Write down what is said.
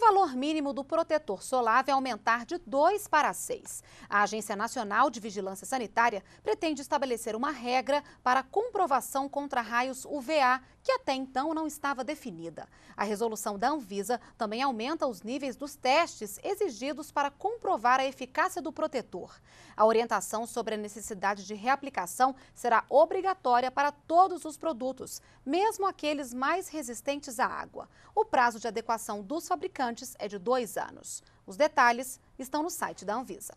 valor mínimo do protetor solar vai aumentar de 2 para 6. A Agência Nacional de Vigilância Sanitária pretende estabelecer uma regra para comprovação contra raios UVA, que até então não estava definida. A resolução da Anvisa também aumenta os níveis dos testes exigidos para comprovar a eficácia do protetor. A orientação sobre a necessidade de reaplicação será obrigatória para todos os produtos, mesmo aqueles mais resistentes à água. O prazo de adequação dos fabricantes antes é de dois anos. Os detalhes estão no site da Anvisa.